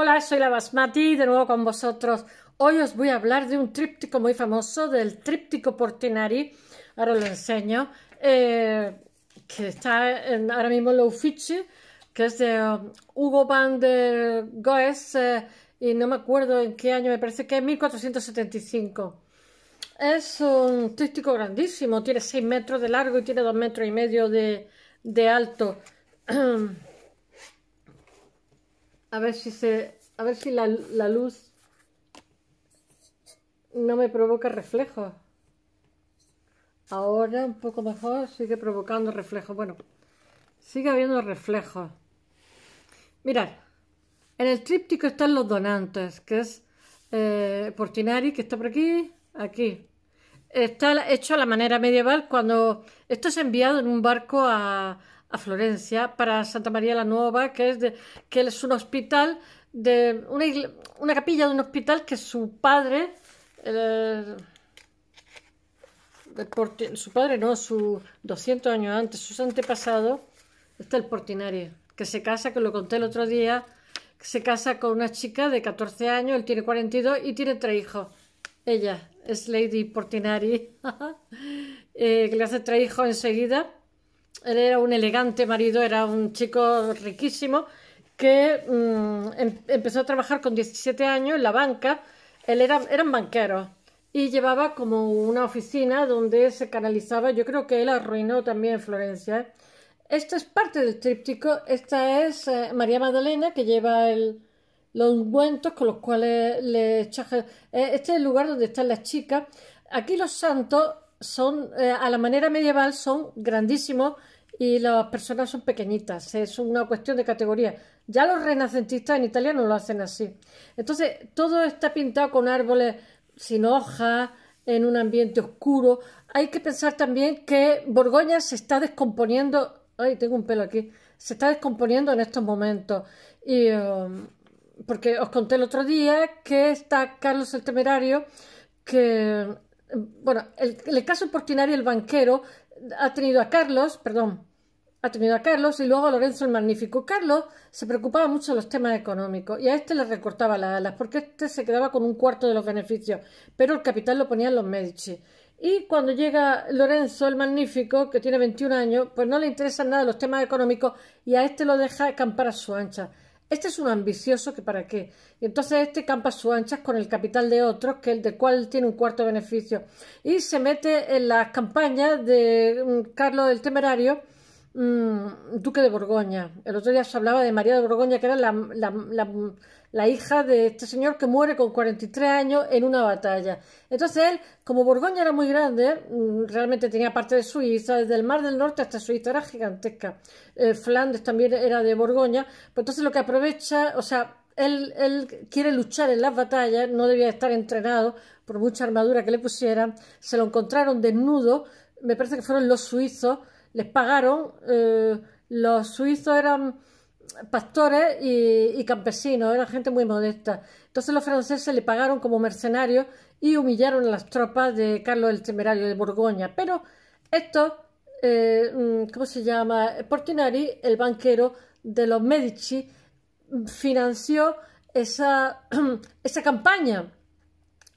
Hola, soy la Basmati, de nuevo con vosotros. Hoy os voy a hablar de un tríptico muy famoso, del tríptico Portinari, ahora lo enseño, eh, que está ahora mismo en la Uffizi, que es de um, Hugo van der Goes, eh, y no me acuerdo en qué año, me parece que es 1475. Es un tríptico grandísimo, tiene 6 metros de largo y tiene 2 metros y medio de, de alto. A ver si se. A ver si la, luz no me provoca reflejos. Ahora un poco mejor, sigue provocando reflejos. Bueno, sigue habiendo reflejos. Mirad, en el tríptico están los donantes, que es eh, Portinari, que está por aquí, aquí. Está hecho a la manera medieval cuando esto es enviado en un barco a, a Florencia para Santa María la Nueva, que es, que es un hospital, de una, una capilla de un hospital que su padre, eh, su padre no, su 200 años antes, sus antepasados, está el Portinari, que se casa, que lo conté el otro día, que se casa con una chica de 14 años, él tiene 42 y tiene tres hijos. Ella es Lady Portinari, eh, que le hace tres hijos enseguida él era un elegante marido, era un chico riquísimo que mm, em, empezó a trabajar con 17 años en la banca. Él era, un banquero y llevaba como una oficina donde se canalizaba. Yo creo que él arruinó también Florencia. Esta es parte del tríptico. Esta es eh, María Magdalena que lleva los ungüentos con los cuales le echa. Eh, este es el lugar donde están las chicas. Aquí los santos son eh, a la manera medieval son grandísimos y las personas son pequeñitas, es una cuestión de categoría. Ya los renacentistas en Italia no lo hacen así. Entonces, todo está pintado con árboles sin hojas, en un ambiente oscuro. Hay que pensar también que Borgoña se está descomponiendo, ay, tengo un pelo aquí, se está descomponiendo en estos momentos. Y, um, porque os conté el otro día que está Carlos el Temerario, que bueno, el, caso caso Portinari, el banquero, ha tenido a Carlos, perdón, ha tenido a Carlos y luego a Lorenzo el Magnífico. Carlos se preocupaba mucho de los temas económicos y a este le recortaba las alas porque este se quedaba con un cuarto de los beneficios, pero el capital lo ponían los Medici. Y cuando llega Lorenzo el Magnífico, que tiene 21 años, pues no le interesan nada los temas económicos y a este lo deja acampar a su ancha. Este es un ambicioso que para qué. Y entonces este campa sus anchas con el capital de otros, que el de cual tiene un cuarto beneficio. Y se mete en las campañas de mm, Carlos el Temerario Mm, duque de Borgoña. El otro día se hablaba de María de Borgoña, que era la, la, la, hija de este señor que muere con 43 años en una batalla. Entonces él, como Borgoña era muy grande, mm, realmente tenía parte de Suiza, desde el Mar del Norte hasta Suiza, era gigantesca. Eh, Flandes también era de Borgoña. Pues entonces lo que aprovecha, o sea, él, quiere luchar en las batallas, no debía estar entrenado por mucha armadura que le pusieran, se lo encontraron desnudo, me parece que fueron los suizos, les pagaron. Eh, los suizos eran pastores y, campesinos, eran gente muy modesta. Entonces los franceses le pagaron como mercenarios y humillaron a las tropas de Carlos el Temerario de Borgoña. Pero esto eh, mm, ¿cómo se llama? Portinari, el banquero de los Medici, financió esa, esa campaña,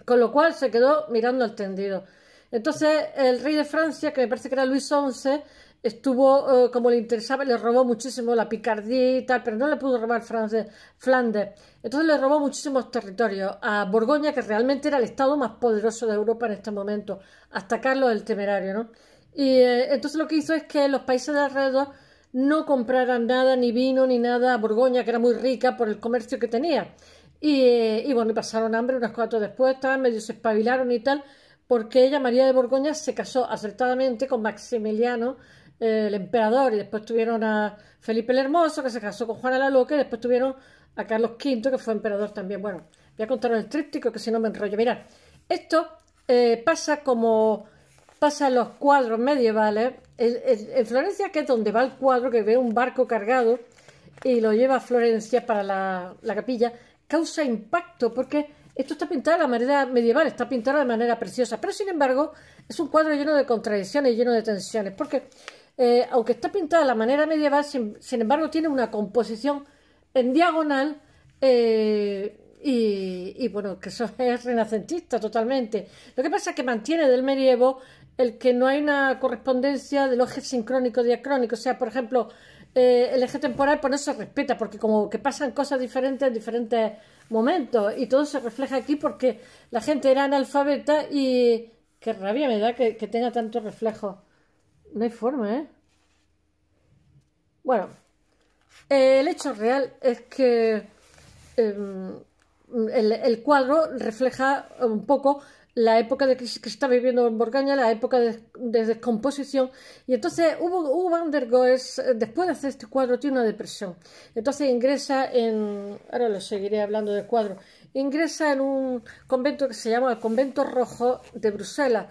con lo cual se quedó mirando al tendido. Entonces, el rey de Francia, que me parece que era Luis XI, estuvo, eh, como le interesaba, le robó muchísimo la Picardía y tal, pero no le pudo robar France, Flandes. Entonces le robó muchísimos territorios a Borgoña, que realmente era el estado más poderoso de Europa en este momento, hasta Carlos el Temerario, ¿no? Y eh, entonces lo que hizo es que los países de alrededor no compraran nada, ni vino, ni nada a Borgoña, que era muy rica por el comercio que tenía. Y, eh, bueno, pasaron hambre unas cuatro después, estaban medio se espabilaron y tal, porque ella, María de Borgoña, se casó acertadamente con Maximiliano, el emperador, y después tuvieron a Felipe el Hermoso, que se casó con Juana la Loca, y después tuvieron a Carlos V, que fue emperador también. Bueno, voy a contaros el tríptico, que si no me enrollo. Mirad, esto eh, pasa como pasa en los cuadros medievales. En, Florencia, que es donde va el cuadro, que ve un barco cargado y lo lleva a Florencia para la capilla, causa impacto porque esto está pintado de la manera medieval, está pintado de manera preciosa, pero sin embargo es un cuadro lleno de contradicciones, y lleno de tensiones, porque eh, aunque está pintado de la manera medieval, sin, embargo tiene una composición en diagonal eh, y, bueno, que eso es renacentista totalmente. Lo que pasa es que mantiene del medievo el que no hay una correspondencia del eje sincrónico-diacrónico, o sea, por ejemplo, eh, el eje temporal por eso se respeta, porque como que pasan cosas diferentes en diferentes momentos y todo se refleja aquí porque la gente era analfabeta y qué rabia me da que, tenga tanto reflejo. No hay forma, ¿eh? Bueno, eh, el hecho real es que em, el, cuadro refleja un poco la época de que, que está viviendo en Borgaña, la época de, descomposición. Y entonces Hugo, van der Goes, eh, después de hacer este cuadro, tiene una depresión. Entonces ingresa en, ahora lo seguiré hablando del cuadro, ingresa en un convento que se llama el Convento Rojo de Bruselas,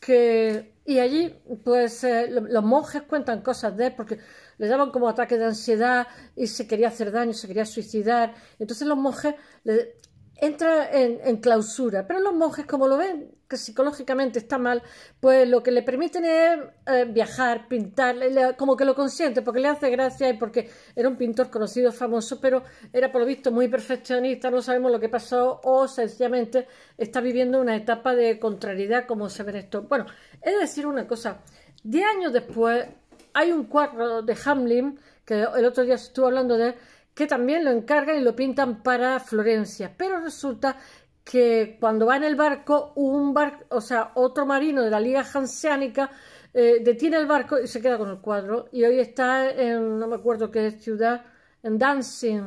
que, y allí pues eh, los monjes cuentan cosas de él porque le daban como ataques de ansiedad y se quería hacer daño, se quería suicidar. Entonces los monjes le, entra en, clausura. Pero los monjes, como lo ven, que psicológicamente está mal, pues lo que le permiten es eh, viajar, pintar, como que lo consiente, porque le hace gracia y porque era un pintor conocido, famoso, pero era por lo visto muy perfeccionista, no sabemos lo que pasó, o sencillamente está viviendo una etapa de contrariedad, como se ve esto. Bueno, he de decir una cosa, diez años después hay un cuadro de Hamlin, que el otro día estuvo hablando de que también lo encargan y lo pintan para Florencia, pero resulta que cuando va en el barco, un bar, o sea, otro marino de la Liga Hanseánica eh, detiene el barco y se queda con el cuadro. Y hoy está en, no me acuerdo qué ciudad, en Danzig.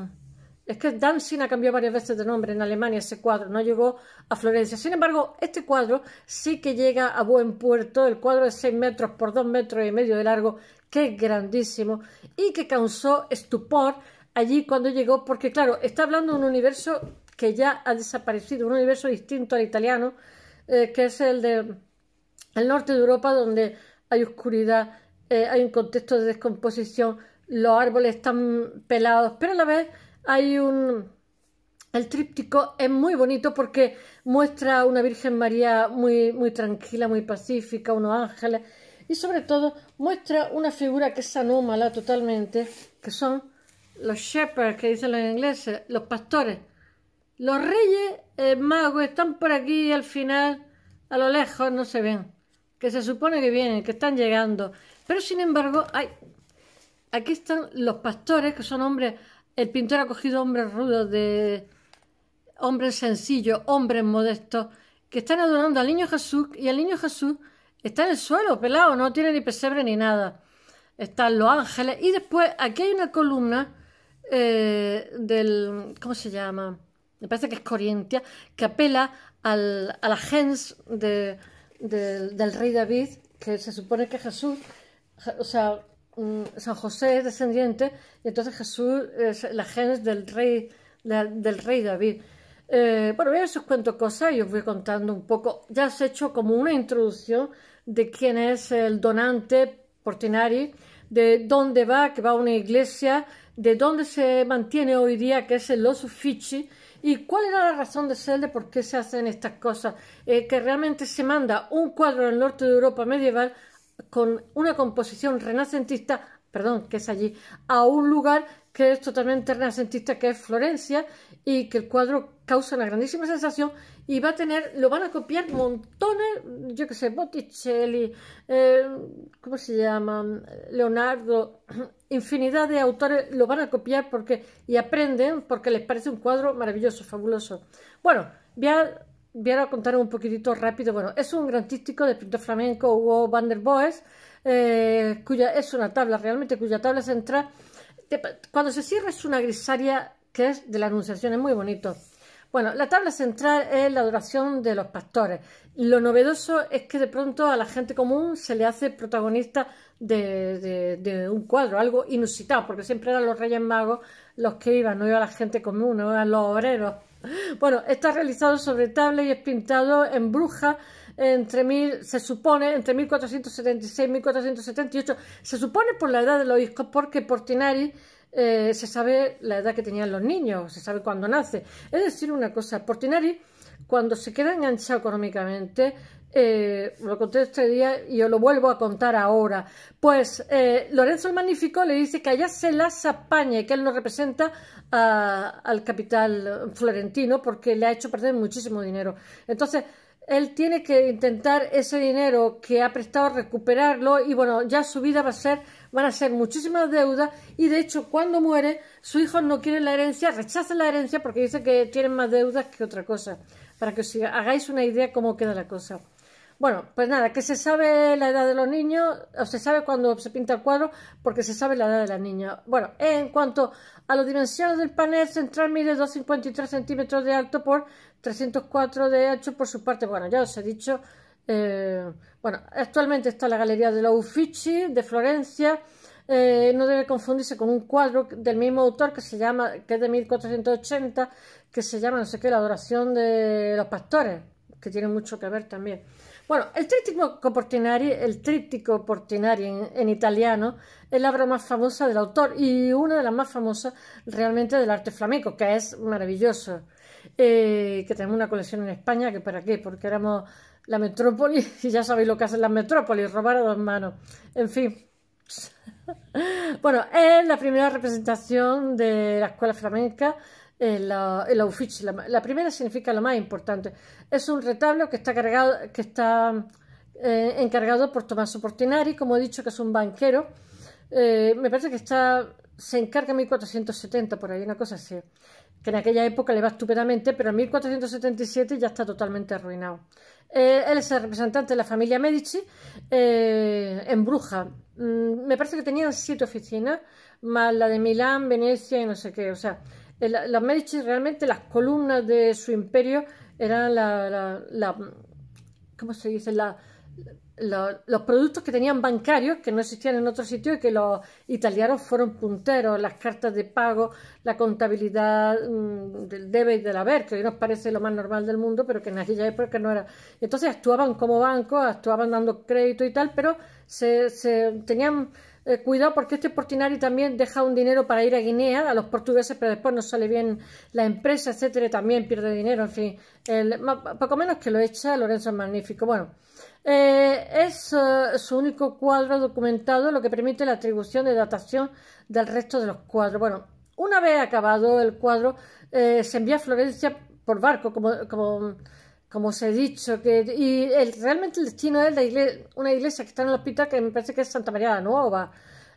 Es que Danzig ha cambiado varias veces de nombre en Alemania ese cuadro, no llegó a Florencia. Sin embargo, este cuadro sí que llega a buen puerto, el cuadro de 6 metros por 2 metros y medio de largo, que es grandísimo y que causó estupor allí cuando llegó, porque claro, está hablando de un universo que ya ha desaparecido, un universo distinto al italiano, eh, que es el de el norte de Europa, donde hay oscuridad, eh, hay un contexto de descomposición, los árboles están pelados, pero a la vez hay un... El tríptico es muy bonito porque muestra una Virgen María muy, muy tranquila, muy pacífica, unos ángeles y sobre todo muestra una figura que es anómala totalmente, que son los shepherds, que dicen los ingleses, los pastores. Los reyes eh, magos están por aquí al final, a lo lejos, no se ven. Que se supone que vienen, que están llegando. Pero sin embargo, hay, aquí están los pastores, que son hombres. El pintor ha cogido hombres rudos, de hombres sencillos, hombres modestos, que están adorando al niño Jesús. Y el niño Jesús está en el suelo, pelado, no tiene ni pesebre ni nada. Están los ángeles. Y después aquí hay una columna eh, del. ¿Cómo se llama? Me parece que es Corintia, que apela al, a la gens del rey David, que se supone que Jesús, o sea, mm, San José es descendiente, y entonces Jesús es la gens del rey, del rey David. Eh, bueno, ya os cuento cosas y os voy contando un poco. Ya os hecho como una introducción de quién es el donante Portinari, de dónde va, que va a una iglesia, de dónde se mantiene hoy día, que es el Los y cuál era la razón de ser de por qué se hacen estas cosas, eh, que realmente se manda un cuadro del norte de Europa medieval con una composición renacentista, perdón, que es allí, a un lugar que es totalmente renacentista, que es Florencia, y que el cuadro causa una grandísima sensación y va a tener, lo van a copiar montones, yo que sé, Botticelli, eh, ¿cómo se llama? Leonardo, infinidad de autores lo van a copiar porque y aprenden porque les parece un cuadro maravilloso, fabuloso. Bueno, voy a, a contar un poquitito rápido. Bueno, es un gran tístico de pintor flamenco Hugo van der Boes, eh, cuya es una tabla realmente, cuya tabla central cuando se cierra es una grisaria que es de la Anunciación, es muy bonito. Bueno, la tabla central es la adoración de los pastores. Lo novedoso es que de pronto a la gente común se le hace protagonista de, un cuadro, algo inusitado, porque siempre eran los reyes magos los que iban, no iba la gente común, no iban los obreros, bueno, está realizado sobre tabla y es pintado en bruja entre mil, se supone, entre 1476 y 1478. Se supone por la edad de los discos, porque Portinari eh, se sabe la edad que tenían los niños, se sabe cuándo nace. Es decir, una cosa, Portinari cuando se queda enganchado económicamente, eh, lo conté este día y yo lo vuelvo a contar ahora. Pues eh, Lorenzo el Magnífico le dice que allá se las apaña y que él no representa al capital florentino porque le ha hecho perder muchísimo dinero. Entonces, él tiene que intentar ese dinero que ha prestado recuperarlo y bueno, ya su vida va a ser, van a ser muchísimas deudas y de hecho cuando muere su hijo no quiere la herencia, rechaza la herencia porque dice que tiene más deudas que otra cosa para que os hagáis una idea cómo queda la cosa. Bueno, pues nada, que se sabe la edad de los niños, o se sabe cuando se pinta el cuadro, porque se sabe la edad de la niña. Bueno, en cuanto a las dimensiones del panel central, mide 253 centímetros de alto por 304 de ancho por su parte. Bueno, ya os he dicho, eh, bueno, actualmente está la Galería de la Uffizi de Florencia. Eh, no debe confundirse con un cuadro del mismo autor que se llama, que es de 1480, que se llama no sé qué, la adoración de los pastores, que tiene mucho que ver también. Bueno, el tríptico Portinari, el tríptico Portinari en, italiano, es la obra más famosa del autor y una de las más famosas realmente del arte flamenco, que es maravilloso. Eh, que tenemos una colección en España, que para qué, porque éramos la metrópoli y ya sabéis lo que hacen las metrópolis, robar a dos manos. En fin. bueno, es la primera representación de la escuela flamenca el La, la, la, primera significa lo más importante. Es un retablo que está, cargado, que está eh, encargado por Tommaso Portinari, como he dicho, que es un banquero. Eh, me parece que está, se encarga en 1470, por ahí una cosa así, que en aquella época le va estupendamente, pero en 1477 ya está totalmente arruinado. Eh, él es el representante de la familia Medici en Bruja. Mm, me parece que tenía siete oficinas, más la de Milán, Venecia y no sé qué. O sea, los Medici realmente las columnas de su imperio eran la, ¿cómo se dice? los productos que tenían bancarios que no existían en otro sitio y que los italianos fueron punteros, las cartas de pago, la contabilidad mm, del debe y del haber, que hoy nos parece lo más normal del mundo, pero que en aquella época no era. Entonces actuaban como bancos, actuaban dando crédito y tal, pero se tenían eh, cuidado porque este Portinari también deja un dinero para ir a Guinea, a los portugueses, pero después no sale bien la empresa, etcétera, también pierde dinero, en fin, poco menos que lo echa Lorenzo es Magnífico. Bueno, eh, es eh, su único cuadro documentado, lo que permite la atribución de datación del resto de los cuadros. Bueno, una vez acabado el cuadro, se envía a Florencia por barco, como, como como os he dicho, que y realmente el destino es la una iglesia que está en el hospital, que me parece que es Santa María la Nueva.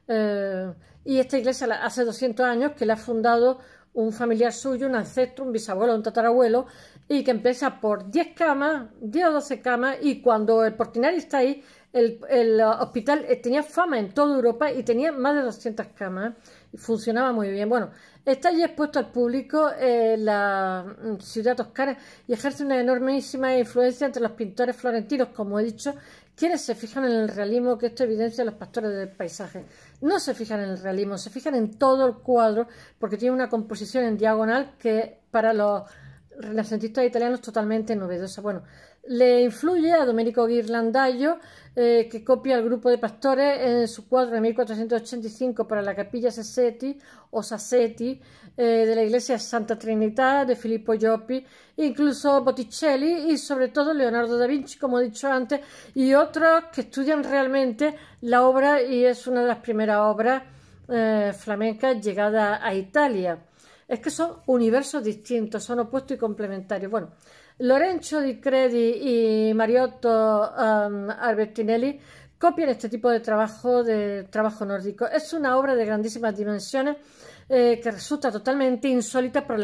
Eh, y esta iglesia hace 200 años que la ha fundado un familiar suyo, un ancestro, un bisabuelo, un tatarabuelo, y que empieza por 10 camas, 10 o 12 camas, y cuando el Portinari está ahí, el, el hospital tenía fama en toda Europa y tenía más de 200 camas funcionaba muy bien. Bueno, está allí expuesto al público eh, la mm, ciudad toscana y ejerce una enormísima influencia entre los pintores florentinos, como he dicho, quienes se fijan en el realismo que esto evidencia los pastores del paisaje. No se fijan en el realismo, se fijan en todo el cuadro porque tiene una composición en diagonal que para los renacentistas italianos totalmente novedosa. Bueno, le influye a Domenico Ghirlandaio eh, que copia el grupo de pastores en su cuadro de 1485 para la capilla Sassetti o Sassetti eh, de la iglesia Santa Trinidad de Filippo Gioppi, incluso Botticelli y sobre todo Leonardo da Vinci, como he dicho antes, y otros que estudian realmente la obra y es una de las primeras obras eh, flamencas llegada a Italia. Es que son universos distintos, son opuestos y complementarios. Bueno, Lorenzo Di Credi y Mariotto um, Albertinelli copian este tipo de trabajo de trabajo nórdico. Es una obra de grandísimas dimensiones eh, que resulta totalmente insólita para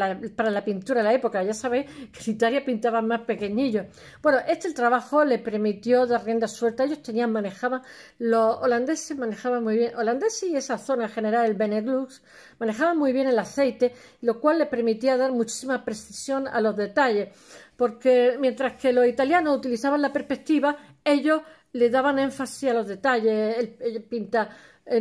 la, pintura de la época. Ya sabéis que en Italia pintaban más pequeñillos. Bueno, este trabajo le permitió dar rienda suelta. Ellos tenían, manejaban, los holandeses manejaban muy bien, holandeses y esa zona en general, el Benelux, manejaban muy bien el aceite, lo cual le permitía dar muchísima precisión a los detalles. Porque mientras que los italianos utilizaban la perspectiva, ellos le daban énfasis a los detalles, el, pintar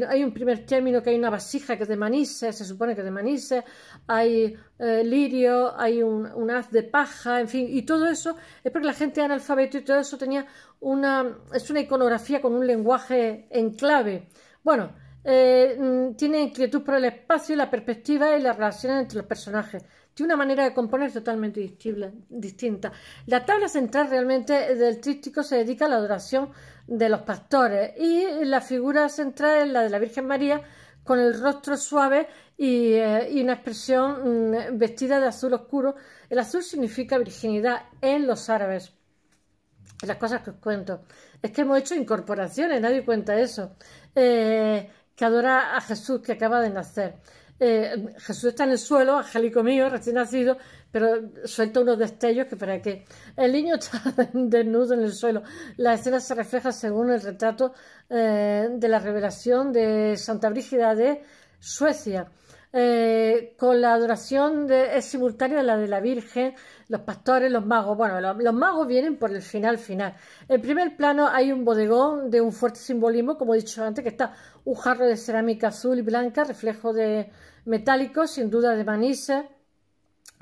hay un primer término que hay una vasija que es de manise, se supone que es de manise, hay eh, lirio, hay un, haz de paja, en fin, y todo eso es porque la gente analfabeto y todo eso tenía una, es una iconografía con un lenguaje en clave. Bueno, eh, mm, tiene inquietud por el espacio, la perspectiva y las relaciones entre los personajes. Tiene una manera de componer totalmente distinta. La tabla central realmente del trístico se dedica a la adoración de los pastores y la figura central es la de la Virgen María con el rostro suave y, eh, una expresión mm, vestida de azul oscuro. El azul significa virginidad en los árabes. Las cosas que os cuento. Es que hemos hecho incorporaciones, nadie cuenta eso. Eh, que adora a Jesús que acaba de nacer. Eh, Jesús está en el suelo, angélico mío, recién nacido, pero suelta unos destellos que para qué. El niño está desnudo en el suelo. La escena se refleja según el retrato eh, de la revelación de Santa Brígida de Suecia. Eh, con la adoración de, es simultánea a la de la Virgen, los pastores, los magos. Bueno, los, magos vienen por el final final. En primer plano hay un bodegón de un fuerte simbolismo, como he dicho antes, que está un jarro de cerámica azul y blanca, reflejo de metálico, sin duda de manisa,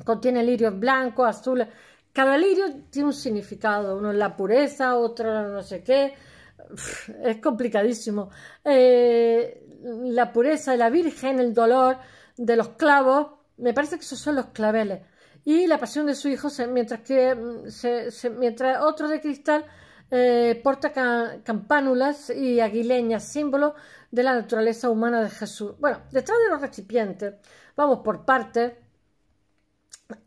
contiene lirios blancos, azules. Cada lirio tiene un significado, uno es la pureza, otro no sé qué. es complicadísimo. Eh, la pureza de la Virgen, el dolor, de los clavos, me parece que esos son los claveles, y la pasión de su hijo, mientras que mm, mientras otro de cristal eh, porta campánulas y aguileñas, símbolo de la naturaleza humana de Jesús. Bueno, detrás de los recipientes, vamos por partes,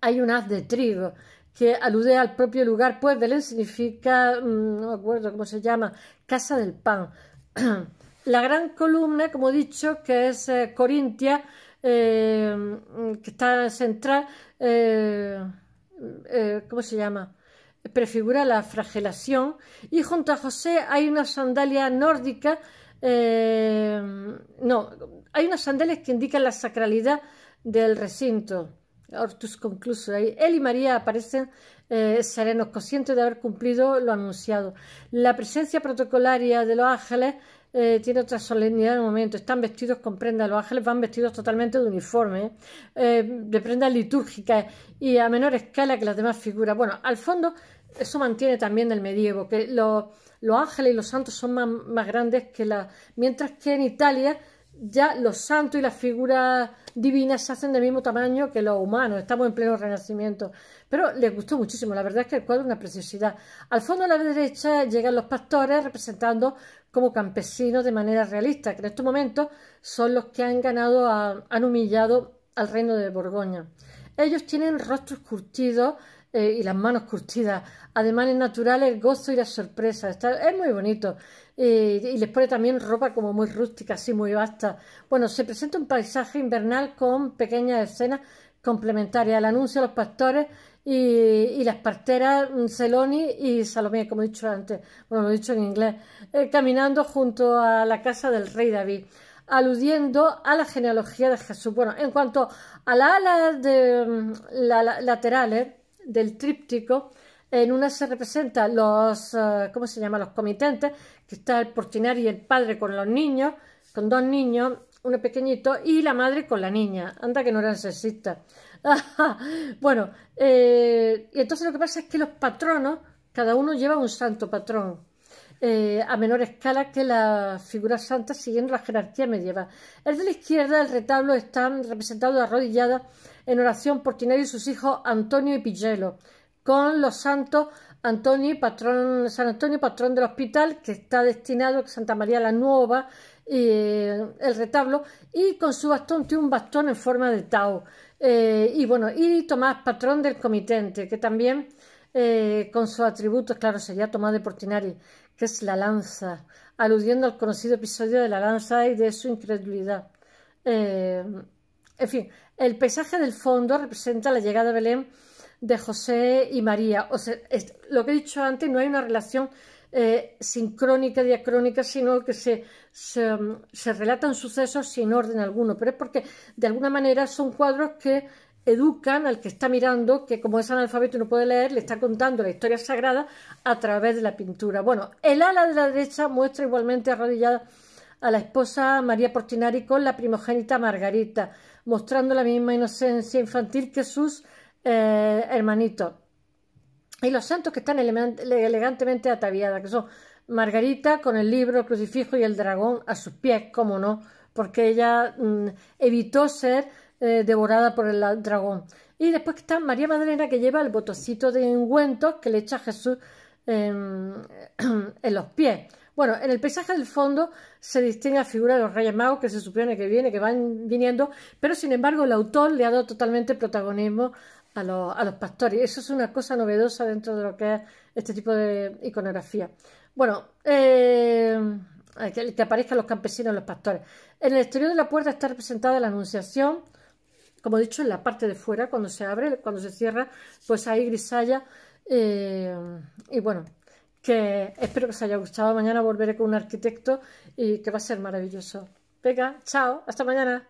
hay un haz de trigo que alude al propio lugar, pues Belén significa, mm, no me acuerdo cómo se llama, casa del pan. La gran columna, como he dicho, que es eh, Corintia, eh, que está central, eh, eh, ¿cómo se llama? Prefigura la fragelación y junto a José hay una sandalia nórdica, no, hay unas sandalias que indican la sacralidad del recinto. Hortus Él y María aparecen serenos, conscientes de haber cumplido lo anunciado. La presencia protocolaria de los ángeles eh, tiene otra solemnidad en el momento. Están vestidos con prendas, los ángeles van vestidos totalmente de uniforme, eh, de prendas litúrgicas y a menor escala que las demás figuras. Bueno, al fondo eso mantiene también el medievo, que los, ángeles y los santos son más, grandes que las... Mientras que en Italia ya los santos y las figuras divinas se hacen del mismo tamaño que los humanos, estamos en pleno renacimiento. Pero les gustó muchísimo, la verdad es que el cuadro es una preciosidad. Al fondo a la derecha llegan los pastores representando como campesinos de manera realista, que en estos momentos son los que han ganado, han humillado al reino de Borgoña. Ellos tienen rostros curtidos eh, y las manos curtidas, es natural el gozo y la sorpresa, Está, es muy bonito. y les pone también ropa como muy rústica, así muy vasta. Bueno, se presenta un paisaje invernal con pequeñas escenas complementarias. El anuncio de los pastores y, las parteras mm, Celoni y Salomé, como he dicho antes, bueno, lo he dicho en inglés, eh, caminando junto a la casa del rey David, aludiendo a la genealogía de Jesús. Bueno, en cuanto a las alas mm, la, laterales, del tríptico, en una se representa los, eh, ¿cómo se llama? Los comitentes, que está el portinario y el padre con los niños, con dos niños, uno pequeñito, y la madre con la niña. Anda que no eran sexistas. bueno, eh, y entonces lo que pasa es que los patronos, cada uno lleva un santo patrón. Eh, a menor escala que las figuras santas siguiendo la jerarquía medieval. El de la izquierda, el retablo, están representados arrodilladas en oración por y sus hijos Antonio y Pigelo. con los santos Antonio, San Antonio, patrón del hospital, que está destinado a Santa María la Nueva, y, eh, el retablo, y con su bastón tiene un bastón en forma de tao. Eh, y bueno, y Tomás, patrón del comitente, que también eh, con sus atributos, claro, sería Tomás de Portinari, que es la lanza, aludiendo al conocido episodio de la lanza y de su incredulidad. en fin, el paisaje del fondo representa la llegada de Belén de José y María. O lo que he dicho antes, no hay una relación eh, sincrónica, diacrónica, sino que se, se, relatan sucesos sin orden alguno. Pero es porque, de alguna manera, son cuadros que educan al que está mirando, que como es analfabeto y no puede leer, le está contando la historia sagrada a través de la pintura. Bueno, el ala de la derecha muestra igualmente arrodillada a la esposa María Portinari con la primogénita Margarita, mostrando la misma inocencia infantil que sus eh, hermanitos. Y los santos que están elegantemente ataviadas, que son Margarita con el libro, el crucifijo y el dragón a sus pies, como no, porque ella mm, evitó ser eh, devorada por el dragón. Y después está María Magdalena que lleva el botocito de ungüentos que le echa Jesús em, en los pies. Bueno, en el paisaje del fondo se distingue la figura de los Reyes Magos, que se supone que viene, que van viniendo, pero sin embargo el autor le ha dado totalmente protagonismo a los, pastores. Eso es una cosa novedosa dentro de lo que es este tipo de iconografía. Bueno, eh, que, aparezcan los campesinos, los pastores. En el exterior de la puerta está representada la Anunciación, como he dicho, en la parte de fuera, cuando se abre, cuando se cierra, pues hay grisalla. Eh, y bueno, que espero que os haya gustado. Mañana volveré con un arquitecto y que va a ser maravilloso. Venga, chao, hasta mañana.